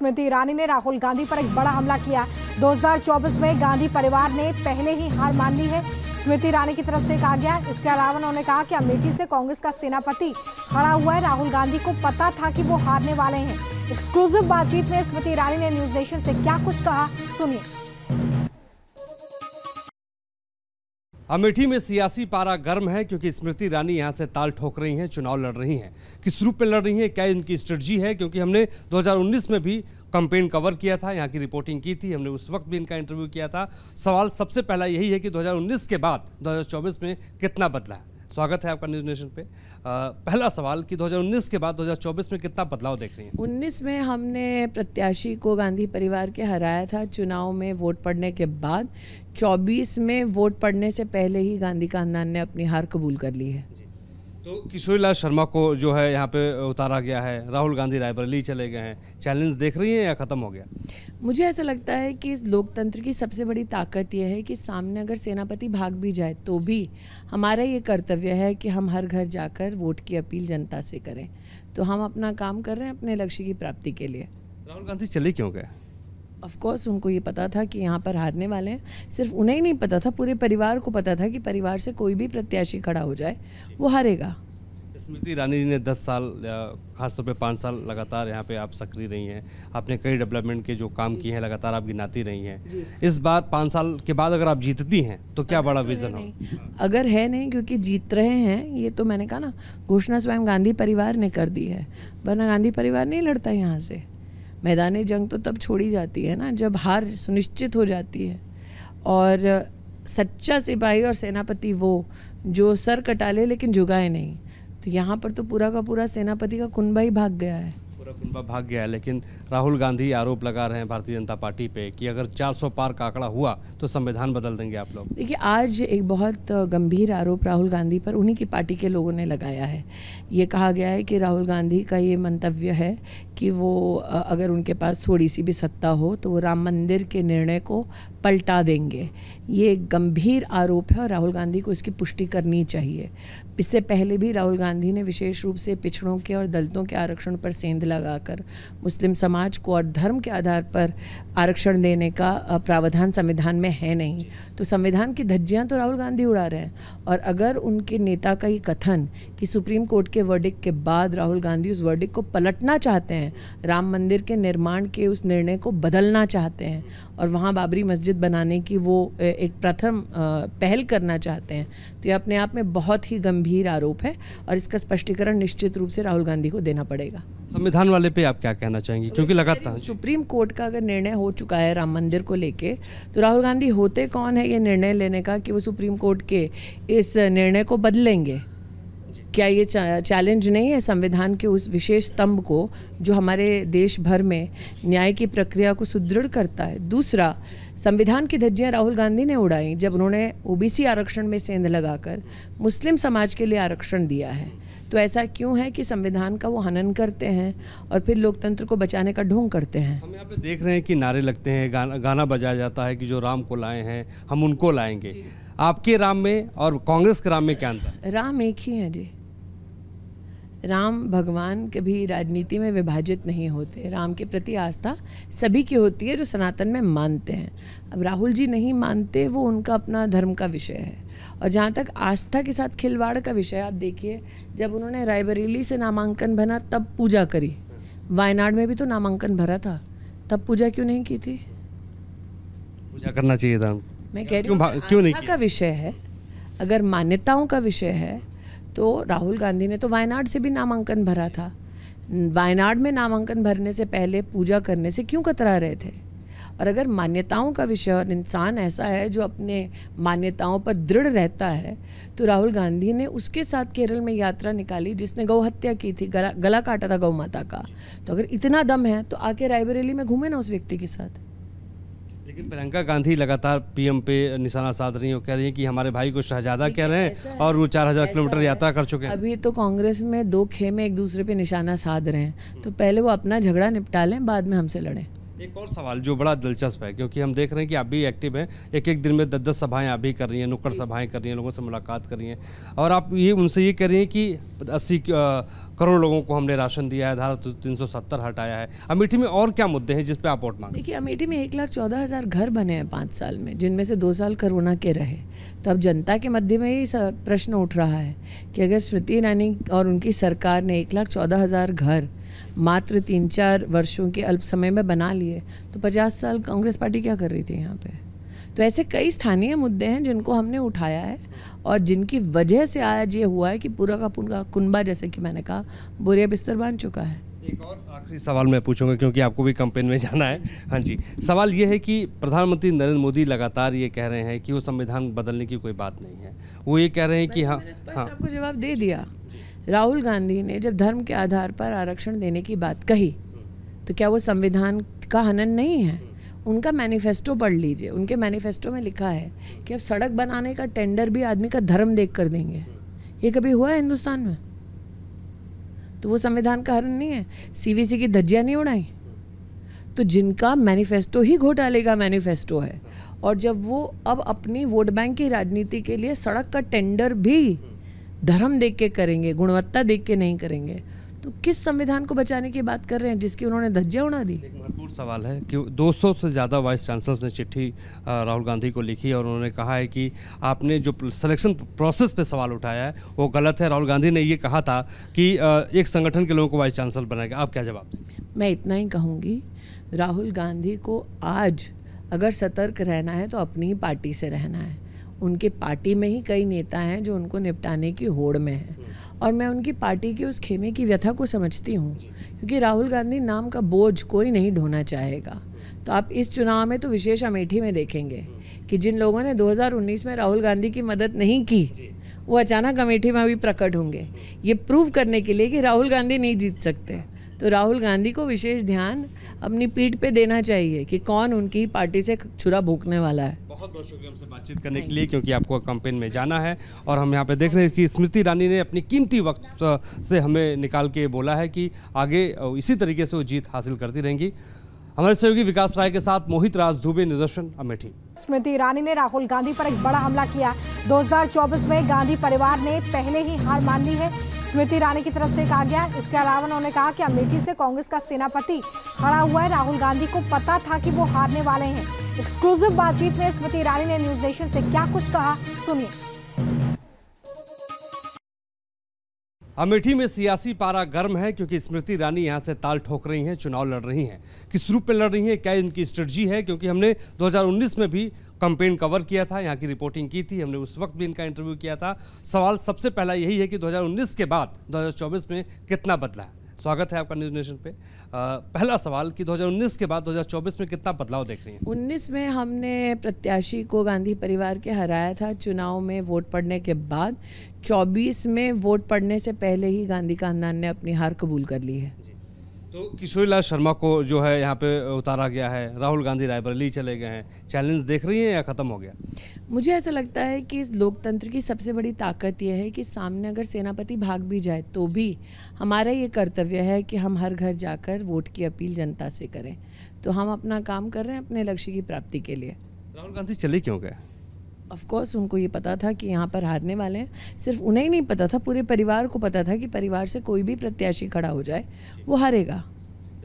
स्मृति ईरानी ने राहुल गांधी पर एक बड़ा हमला किया 2024 में गांधी परिवार ने पहले ही हार मान ली है स्मृति ईरानी की तरफ से कहा गया इसके अलावा उन्होंने कहा कि अमेठी से कांग्रेस का सेनापति खड़ा हुआ है राहुल गांधी को पता था कि वो हारने वाले हैं एक्सक्लूसिव बातचीत में स्मृति ईरानी ने न्यूज नेशन से क्या कुछ कहा सुनिए अमेठी में सियासी पारा गर्म है क्योंकि स्मृति ईरानी यहाँ से ताल ठोक रही हैं चुनाव लड़ रही हैं किस रूप में लड़ रही हैं क्या इनकी स्ट्रेटजी है क्योंकि हमने 2019 में भी कंपेन कवर किया था यहाँ की रिपोर्टिंग की थी हमने उस वक्त भी इनका इंटरव्यू किया था सवाल सबसे पहला यही है कि 2019 के बाद 2024 में कितना बदला है स्वागत है आपका न्यूज नेशन पे आ, पहला सवाल कि 2019 के बाद 2024 में कितना बदलाव देख रही हैं 19 में हमने प्रत्याशी को गांधी परिवार के हराया था चुनाव में वोट पड़ने के बाद 24 में वोट पड़ने से पहले ही गांधी खानदान ने अपनी हार कबूल कर ली है तो किशोरीलाल शर्मा को जो है यहाँ पे उतारा गया है राहुल गांधी रायबरेली चले गए हैं चैलेंज देख रही हैं या ख़त्म हो गया मुझे ऐसा लगता है कि इस लोकतंत्र की सबसे बड़ी ताकत यह है कि सामने अगर सेनापति भाग भी जाए तो भी हमारा ये कर्तव्य है कि हम हर घर जाकर वोट की अपील जनता से करें तो हम अपना काम कर रहे हैं अपने लक्ष्य की प्राप्ति के लिए राहुल गांधी चले क्यों गए ऑफ कोर्स उनको ये पता था कि यहाँ पर हारने वाले हैं सिर्फ उन्हें ही नहीं पता था पूरे परिवार को पता था कि परिवार से कोई भी प्रत्याशी खड़ा हो जाए वो हारेगा स्मृति ईरानी जी ने 10 साल खासतौर पे पाँच साल लगातार यहाँ पे आप सक्रिय रही हैं आपने कई डेवलपमेंट के जो काम किए हैं लगातार आप गिनाती रही हैं इस बार पाँच साल के बाद अगर आप जीतती हैं तो क्या बड़ा तो विजन हो अगर है नहीं क्योंकि जीत रहे हैं ये तो मैंने कहा ना घोषणा स्वयं गांधी परिवार ने कर दी है वरना गांधी परिवार नहीं लड़ता यहाँ से मैदान जंग तो तब छोड़ी जाती है ना जब हार सुनिश्चित हो जाती है और सच्चा सिपाही और सेनापति वो जो सर कटा ले लेकिन झुकाए नहीं तो यहाँ पर तो पूरा का पूरा सेनापति का कुनबा ही भाग गया है पूरा कुनबा भाग गया है लेकिन राहुल गांधी आरोप लगा रहे हैं भारतीय जनता पार्टी पे कि अगर 400 पार का आंकड़ा हुआ तो संविधान बदल देंगे आप लोग देखिए आज एक बहुत गंभीर आरोप राहुल गांधी पर उन्हीं की पार्टी के लोगों ने लगाया है ये कहा गया है कि राहुल गांधी का ये मंतव्य है कि वो अगर उनके पास थोड़ी सी भी सत्ता हो तो वो राम मंदिर के निर्णय को पलटा देंगे ये गंभीर आरोप है और राहुल गांधी को इसकी पुष्टि करनी चाहिए इससे पहले भी राहुल गांधी ने विशेष रूप से पिछड़ों के और दलितों के आरक्षण पर सेंध लगाकर मुस्लिम समाज को और धर्म के आधार पर आरक्षण देने का प्रावधान संविधान में है नहीं तो संविधान की धज्जियां तो राहुल गांधी उड़ा रहे हैं और अगर उनके नेता का ये कथन कि सुप्रीम कोर्ट के वर्डिक के बाद राहुल गांधी उस वर्डिक को पलटना चाहते हैं राम मंदिर के निर्माण के उस निर्णय को बदलना चाहते हैं और वहाँ बाबरी मस्जिद बनाने की वो एक प्रथम पहल करना चाहते हैं तो ये अपने आप में बहुत ही गंभीर आरोप है और इसका स्पष्टीकरण निश्चित रूप से राहुल गांधी को देना पड़ेगा संविधान वाले पे आप क्या कहना चाहेंगे क्योंकि लगातार सुप्रीम कोर्ट का अगर निर्णय हो चुका है राम मंदिर को लेके तो राहुल गांधी होते कौन है ये निर्णय लेने का कि वो सुप्रीम कोर्ट के इस निर्णय को बदलेंगे क्या ये चैलेंज नहीं है संविधान के उस विशेष स्तंभ को जो हमारे देश भर में न्याय की प्रक्रिया को सुदृढ़ करता है दूसरा संविधान की धज्जियां राहुल गांधी ने उड़ाई जब उन्होंने ओबीसी आरक्षण में सेंध लगाकर मुस्लिम समाज के लिए आरक्षण दिया है तो ऐसा क्यों है कि संविधान का वो हनन करते हैं और फिर लोकतंत्र को बचाने का ढोंग करते हैं हम यहाँ पे देख रहे हैं कि नारे लगते हैं गाना गाना बजाया जाता है कि जो राम को लाए हैं हम उनको लाएंगे आपके राम में और कांग्रेस के राम में क्या अंतर राम एक ही है जी राम भगवान कभी राजनीति में विभाजित नहीं होते राम के प्रति आस्था सभी की होती है जो सनातन में मानते हैं अब राहुल जी नहीं मानते वो उनका अपना धर्म का विषय है और जहाँ तक आस्था के साथ खिलवाड़ का विषय आप देखिए जब उन्होंने रायबरेली से नामांकन भरा तब पूजा करी वायनाड में भी तो नामांकन भरा था तब पूजा क्यों नहीं की थी पूजा करना चाहिए था मैं कह रही हूँ का विषय है अगर मान्यताओं का विषय है तो राहुल गांधी ने तो वायनाड से भी नामांकन भरा था वायनाड में नामांकन भरने से पहले पूजा करने से क्यों कतरा रहे थे और अगर मान्यताओं का विषय और इंसान ऐसा है जो अपने मान्यताओं पर दृढ़ रहता है तो राहुल गांधी ने उसके साथ केरल में यात्रा निकाली जिसने गौ हत्या की थी गला गला काटा था गौ माता का तो अगर इतना दम है तो आके रायबरेली में घूमे ना उस व्यक्ति के साथ लेकिन प्रियंका गांधी लगातार पीएम पे निशाना साध रही है कह रही है कि हमारे भाई को शहजादा कह रहे हैं और वो चार हजार किलोमीटर यात्रा कर चुके हैं अभी तो कांग्रेस में दो खेमे एक दूसरे पे निशाना साध रहे हैं तो पहले वो अपना झगड़ा निपटा लें बाद में हमसे लड़ें एक और सवाल जो बड़ा दिलचस्प है क्योंकि हम देख रहे हैं कि आप भी एक्टिव हैं एक एक दिन में दस दस सभाएं आप भी कर रही हैं नुक्कड़ सभाएं कर रही हैं लोगों से मुलाकात कर रही हैं और आप ये उनसे ये कह रही हैं कि अस्सी करोड़ लोगों को हमने राशन दिया है धारा तीन सौ सत्तर हटाया है अमेठी में और क्या मुद्दे हैं जिसपे आप वोट मांगे देखिए अमेठी में एक लाख चौदह हज़ार घर बने हैं पाँच साल में जिनमें से दो साल कोरोना के रहे तो अब जनता के मध्य में ही प्रश्न उठ रहा है कि अगर स्मृति ईरानी और उनकी सरकार ने एक लाख चौदह हज़ार घर मात्र तीन चार वर्षों के अल्प समय में बना लिए तो पचास साल कांग्रेस पार्टी क्या कर रही थी यहाँ पे तो ऐसे कई स्थानीय मुद्दे हैं जिनको हमने उठाया है और जिनकी वजह से आज ये हुआ है कि पूरा का पूरा कुनबा जैसे कि मैंने कहा बुरे बिस्तर बन चुका है एक और आखिरी सवाल मैं पूछूंगा क्योंकि आपको भी कंपेन में जाना है हाँ जी सवाल ये है कि प्रधानमंत्री नरेंद्र मोदी लगातार ये कह रहे हैं कि वो संविधान बदलने की कोई बात नहीं है वो ये कह रहे हैं कि हाँ हाँ आपको जवाब दे दिया राहुल गांधी ने जब धर्म के आधार पर आरक्षण देने की बात कही तो क्या वो संविधान का हनन नहीं है उनका मैनिफेस्टो पढ़ लीजिए उनके मैनिफेस्टो में लिखा है कि अब सड़क बनाने का टेंडर भी आदमी का धर्म देख कर देंगे ये कभी हुआ है हिंदुस्तान में तो वो संविधान का हरण नहीं है सीवीसी की धज्जियाँ नहीं उड़ाई तो जिनका मैनिफेस्टो ही घोटाले का मैनिफेस्टो है और जब वो अब अपनी वोट बैंक की राजनीति के लिए सड़क का टेंडर भी धर्म देख के करेंगे गुणवत्ता देख के नहीं करेंगे तो किस संविधान को बचाने की बात कर रहे हैं जिसकी उन्होंने धज्जा उड़ा दी भरपूर महत्वपूर्ण सवाल है कि 200 से ज़्यादा वाइस चांसलर्स ने चिट्ठी राहुल गांधी को लिखी और उन्होंने कहा है कि आपने जो सिलेक्शन प्रोसेस पे सवाल उठाया है वो गलत है राहुल गांधी ने ये कहा था कि एक संगठन के लोगों को वाइस चांसलर बनाएगा आप क्या जवाब दें मैं इतना ही कहूँगी राहुल गांधी को आज अगर सतर्क रहना है तो अपनी ही पार्टी से रहना है उनके पार्टी में ही कई नेता हैं जो उनको निपटाने की होड़ में हैं और मैं उनकी पार्टी के उस खेमे की व्यथा को समझती हूँ क्योंकि राहुल गांधी नाम का बोझ कोई नहीं ढोना चाहेगा तो आप इस चुनाव में तो विशेष अमेठी में देखेंगे कि जिन लोगों ने 2019 में राहुल गांधी की मदद नहीं की वो अचानक अमेठी में भी प्रकट होंगे ये प्रूव करने के लिए कि राहुल गांधी नहीं जीत सकते तो राहुल गांधी को विशेष ध्यान अपनी पीठ पे देना चाहिए कि कौन उनकी पार्टी से छुरा भूकने वाला है बहुत बहुत शुक्रिया हमसे बातचीत करने के लिए क्योंकि आपको कैंपेन में जाना है और हम यहाँ पे देख रहे हैं कि स्मृति ईरानी ने अपनी कीमती वक्त से हमें निकाल के बोला है कि आगे इसी तरीके से वो जीत हासिल करती रहेंगी हमारे सहयोगी विकास राय के साथ मोहित राज दुबे निदर्शन अमेठी स्मृति ईरानी ने राहुल गांधी पर एक बड़ा हमला किया 2024 में गांधी परिवार ने पहले ही हार मान ली है स्मृति ईरानी की तरफ से कहा गया इसके अलावा उन्होंने कहा कि अमेठी से कांग्रेस का सेनापति खड़ा हुआ है राहुल गांधी को पता था कि वो हारने वाले हैं एक्सक्लूसिव बातचीत में स्मृति ईरानी ने न्यूज नेशन से क्या कुछ कहा सुनिए अमेठी में सियासी पारा गर्म है क्योंकि स्मृति ईरानी यहां से ताल ठोक रही हैं चुनाव लड़ रही हैं किस रूप में लड़ रही हैं क्या इनकी स्ट्रेटजी है क्योंकि हमने 2019 में भी कंपेन कवर किया था यहाँ की रिपोर्टिंग की थी हमने उस वक्त भी इनका इंटरव्यू किया था सवाल सबसे पहला यही है कि 2019 के बाद 2024 में कितना बदला है स्वागत है आपका न्यूज नेशन पे आ, पहला सवाल कि 2019 के बाद 2024 में कितना बदलाव देख रही हैं 19 में हमने प्रत्याशी को गांधी परिवार के हराया था चुनाव में वोट पड़ने के बाद 24 में वोट पड़ने से पहले ही गांधी खानदान ने अपनी हार कबूल कर ली है तो किशोरीलाल शर्मा को जो है यहाँ पे उतारा गया है राहुल गांधी रायबरेली चले गए हैं चैलेंज देख रही हैं या ख़त्म हो गया मुझे ऐसा लगता है कि इस लोकतंत्र की सबसे बड़ी ताकत यह है कि सामने अगर सेनापति भाग भी जाए तो भी हमारा ये कर्तव्य है कि हम हर घर जाकर वोट की अपील जनता से करें तो हम अपना काम कर रहे हैं अपने लक्ष्य की प्राप्ति के लिए राहुल गांधी चले क्यों गए ऑफ कोर्स उनको ये पता था कि यहाँ पर हारने वाले हैं सिर्फ उन्हें ही नहीं पता था पूरे परिवार को पता था कि परिवार से कोई भी प्रत्याशी खड़ा हो जाए वो हारेगा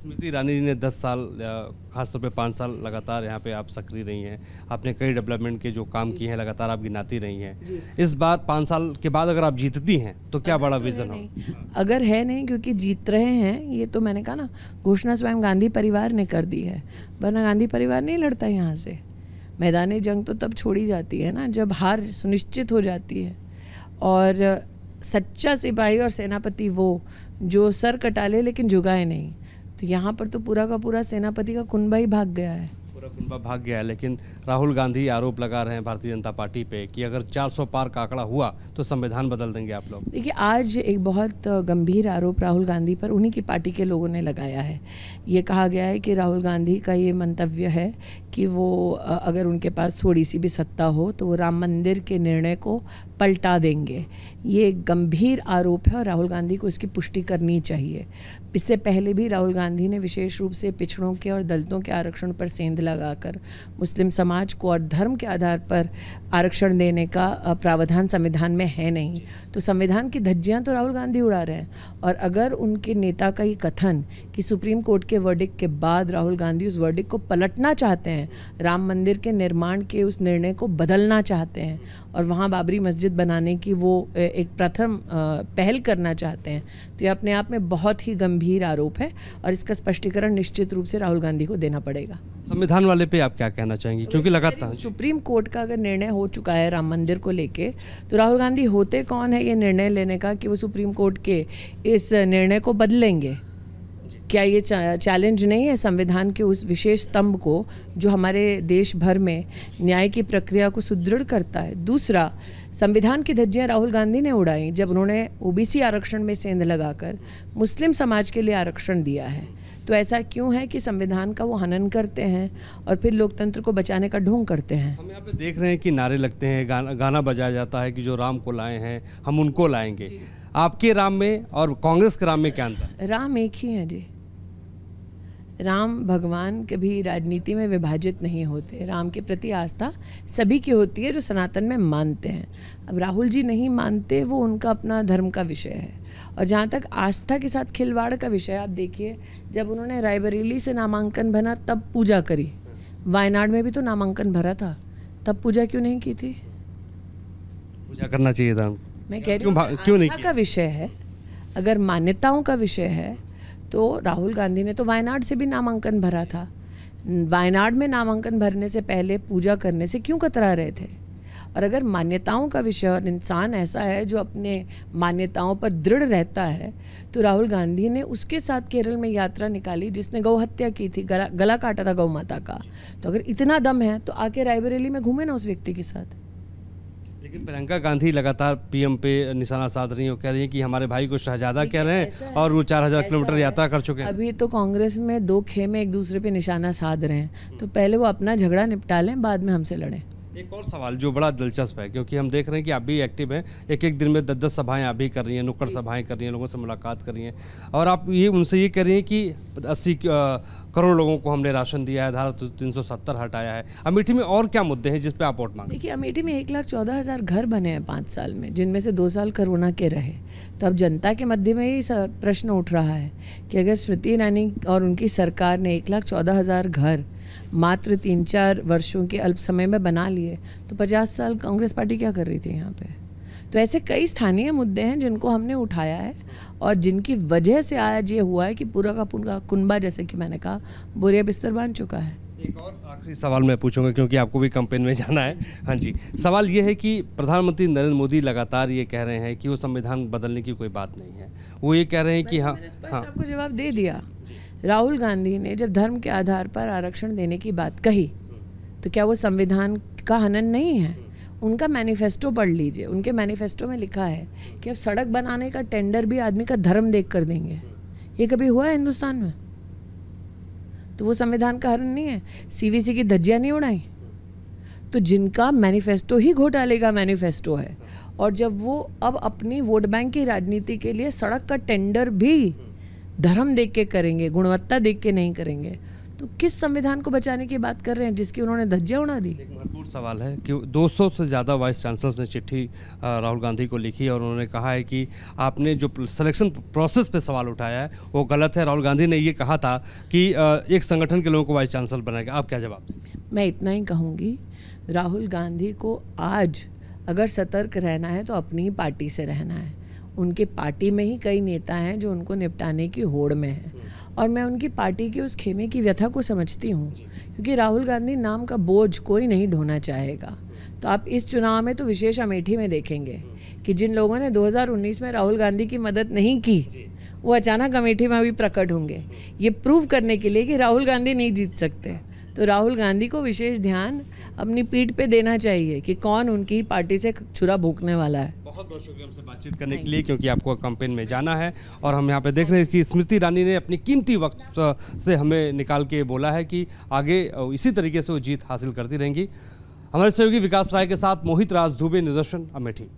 स्मृति ईरानी जी ने 10 साल खासतौर पे पाँच साल लगातार यहाँ पे आप सक्रिय रही हैं आपने कई डेवलपमेंट के जो काम किए हैं लगातार आप गिनाती रही हैं इस बार पाँच साल के बाद अगर आप जीतती हैं तो क्या बड़ा तो विजन हो अगर है नहीं क्योंकि जीत रहे हैं ये तो मैंने कहा ना घोषणा स्वयं गांधी परिवार ने कर दी है वरना गांधी परिवार नहीं लड़ता यहाँ से मैदान जंग तो तब छोड़ी जाती है ना जब हार सुनिश्चित हो जाती है और सच्चा सिपाही और सेनापति वो जो सर कटा ले लेकिन झुकाए नहीं तो यहाँ पर तो पूरा का पूरा सेनापति का कुनबा ही भाग गया है कुंबा भाग गया है लेकिन राहुल गांधी आरोप लगा रहे हैं भारतीय जनता पार्टी पे कि अगर 400 पार का आंकड़ा हुआ तो संविधान बदल देंगे आप लोग देखिए आज एक बहुत गंभीर आरोप राहुल गांधी पर उन्हीं की पार्टी के लोगों ने लगाया है ये कहा गया है कि राहुल गांधी का ये मंतव्य है कि वो अगर उनके पास थोड़ी सी भी सत्ता हो तो वो राम मंदिर के निर्णय को पलटा देंगे ये गंभीर आरोप है और राहुल गांधी को इसकी पुष्टि करनी चाहिए इससे पहले भी राहुल गांधी ने विशेष रूप से पिछड़ों के और दलितों के आरक्षण पर सेंध लगाकर मुस्लिम समाज को और धर्म के आधार पर आरक्षण देने का प्रावधान संविधान में है नहीं तो संविधान की धज्जियाँ तो राहुल गांधी उड़ा रहे हैं और अगर उनके नेता का ये कथन कि सुप्रीम कोर्ट के वर्डिक के बाद राहुल गांधी उस वर्डिक को पलटना चाहते हैं राम मंदिर के निर्माण के उस निर्णय को बदलना चाहते हैं और वहाँ बाबरी मस्जिद मस्जिद बनाने की वो एक प्रथम पहल करना चाहते हैं तो ये अपने आप में बहुत ही गंभीर आरोप है और इसका स्पष्टीकरण निश्चित रूप से राहुल गांधी को देना पड़ेगा संविधान वाले पे आप क्या कहना चाहेंगे तो क्योंकि लगातार सुप्रीम कोर्ट का अगर निर्णय हो चुका है राम मंदिर को लेके तो राहुल गांधी होते कौन है ये निर्णय लेने का कि वो सुप्रीम कोर्ट के इस निर्णय को बदलेंगे क्या ये चैलेंज नहीं है संविधान के उस विशेष स्तंभ को जो हमारे देश भर में न्याय की प्रक्रिया को सुदृढ़ करता है दूसरा संविधान की धज्जियाँ राहुल गांधी ने उड़ाई जब उन्होंने ओबीसी आरक्षण में सेंध लगाकर मुस्लिम समाज के लिए आरक्षण दिया है तो ऐसा क्यों है कि संविधान का वो हनन करते हैं और फिर लोकतंत्र को बचाने का ढोंग करते हैं हम यहाँ पे देख रहे हैं कि नारे लगते हैं गाना गाना बजाया जाता है कि जो राम को लाए हैं हम उनको लाएंगे आपके राम में और कांग्रेस के राम में क्या अंतर राम एक ही है जी राम भगवान कभी राजनीति में विभाजित नहीं होते राम के प्रति आस्था सभी की होती है जो सनातन में मानते हैं अब राहुल जी नहीं मानते वो उनका अपना धर्म का विषय है और जहाँ तक आस्था के साथ खिलवाड़ का विषय आप देखिए जब उन्होंने रायबरेली से नामांकन भरा तब पूजा करी वायनाड में भी तो नामांकन भरा था तब पूजा क्यों नहीं की थी पूजा करना चाहिए था मैं कह रही हूँ का विषय है अगर मान्यताओं का विषय है तो राहुल गांधी ने तो वायनाड से भी नामांकन भरा था वायनाड में नामांकन भरने से पहले पूजा करने से क्यों कतरा रहे थे और अगर मान्यताओं का विषय और इंसान ऐसा है जो अपने मान्यताओं पर दृढ़ रहता है तो राहुल गांधी ने उसके साथ केरल में यात्रा निकाली जिसने गौ हत्या की थी गला गला काटा था गौ माता का तो अगर इतना दम है तो आके रायबरेली में घूमे ना उस व्यक्ति के साथ लेकिन प्रियंका गांधी लगातार पीएम पे निशाना साध रही है कह रही है कि हमारे भाई को शहजादा कह रहे हैं और वो चार हजार किलोमीटर यात्रा कर चुके हैं अभी तो कांग्रेस में दो खेमे एक दूसरे पे निशाना साध रहे हैं तो पहले वो अपना झगड़ा निपटा लें बाद में हमसे लड़ें एक और सवाल जो बड़ा दिलचस्प है क्योंकि हम देख रहे हैं कि आप भी एक्टिव हैं एक एक दिन में दस दस सभाएं आप भी कर रही हैं नुक्कड़ सभाएं कर रही हैं लोगों से मुलाकात कर रही हैं और आप ये उनसे ये कह रही हैं कि अस्सी करोड़ लोगों को हमने राशन दिया है धारा तीन सौ सत्तर हटाया है अमेठी में और क्या मुद्दे हैं जिसपे आप वोट मांगे देखिए अमेठी में एक लाख चौदह हज़ार घर बने हैं पाँच साल में जिनमें से दो साल कोरोना के रहे तो अब जनता के मध्य में ही प्रश्न उठ रहा है कि अगर स्मृति ईरानी और उनकी सरकार ने एक लाख चौदह हज़ार घर मात्र तीन चार वर्षों के अल्प समय में बना लिए तो पचास साल कांग्रेस पार्टी क्या कर रही थी यहाँ पे तो ऐसे कई स्थानीय मुद्दे हैं जिनको हमने उठाया है और जिनकी वजह से आज ये हुआ है कि पूरा का पूरा कुनबा जैसे कि मैंने कहा बुरे बिस्तर बांध चुका है एक और आखिरी सवाल मैं पूछूंगा क्योंकि आपको भी कंपेन में जाना है हाँ जी सवाल ये है कि प्रधानमंत्री नरेंद्र मोदी लगातार ये कह रहे हैं कि वो संविधान बदलने की कोई बात नहीं है वो ये कह रहे हैं कि हाँ हाँ आपको जवाब दे दिया राहुल गांधी ने जब धर्म के आधार पर आरक्षण देने की बात कही तो क्या वो संविधान का हनन नहीं है उनका मैनिफेस्टो पढ़ लीजिए उनके मैनिफेस्टो में लिखा है कि अब सड़क बनाने का टेंडर भी आदमी का धर्म देख कर देंगे ये कभी हुआ है हिंदुस्तान में तो वो संविधान का हरण नहीं है सीवीसी की धज्जियाँ नहीं उड़ाई तो जिनका मैनिफेस्टो ही घोटाले का मैनिफेस्टो है और जब वो अब अपनी वोट बैंक की राजनीति के लिए सड़क का टेंडर भी धर्म देख के करेंगे गुणवत्ता देख के नहीं करेंगे तो किस संविधान को बचाने की बात कर रहे हैं जिसकी उन्होंने धज्जियाँ उड़ा दी एक महत्वपूर्ण सवाल है कि 200 से ज़्यादा वाइस चांसलर्स ने चिट्ठी राहुल गांधी को लिखी और उन्होंने कहा है कि आपने जो सिलेक्शन प्रोसेस पे सवाल उठाया है वो गलत है राहुल गांधी ने ये कहा था कि एक संगठन के लोगों को वाइस चांसलर बनाएगा आप क्या जवाब देंगे मैं इतना ही कहूँगी राहुल गांधी को आज अगर सतर्क रहना है तो अपनी पार्टी से रहना है उनके पार्टी में ही कई नेता हैं जो उनको निपटाने की होड़ में हैं और मैं उनकी पार्टी के उस खेमे की व्यथा को समझती हूँ क्योंकि राहुल गांधी नाम का बोझ कोई नहीं ढोना चाहेगा तो आप इस चुनाव में तो विशेष अमेठी में देखेंगे कि जिन लोगों ने 2019 में राहुल गांधी की मदद नहीं की वो अचानक अमेठी में भी प्रकट होंगे ये प्रूव करने के लिए कि राहुल गांधी नहीं जीत सकते तो राहुल गांधी को विशेष ध्यान अपनी पीठ पे देना चाहिए कि कौन उनकी पार्टी से छुरा भूकने वाला है बहुत बहुत शुक्रिया हमसे बातचीत करने के लिए क्योंकि आपको कैंपेन में जाना है और हम यहाँ पे देख रहे हैं कि स्मृति ईरानी ने अपनी कीमती वक्त से हमें निकाल के बोला है कि आगे इसी तरीके से वो जीत हासिल करती रहेंगी हमारे सहयोगी विकास राय के साथ मोहित राज दुबे निदर्शन अमेठी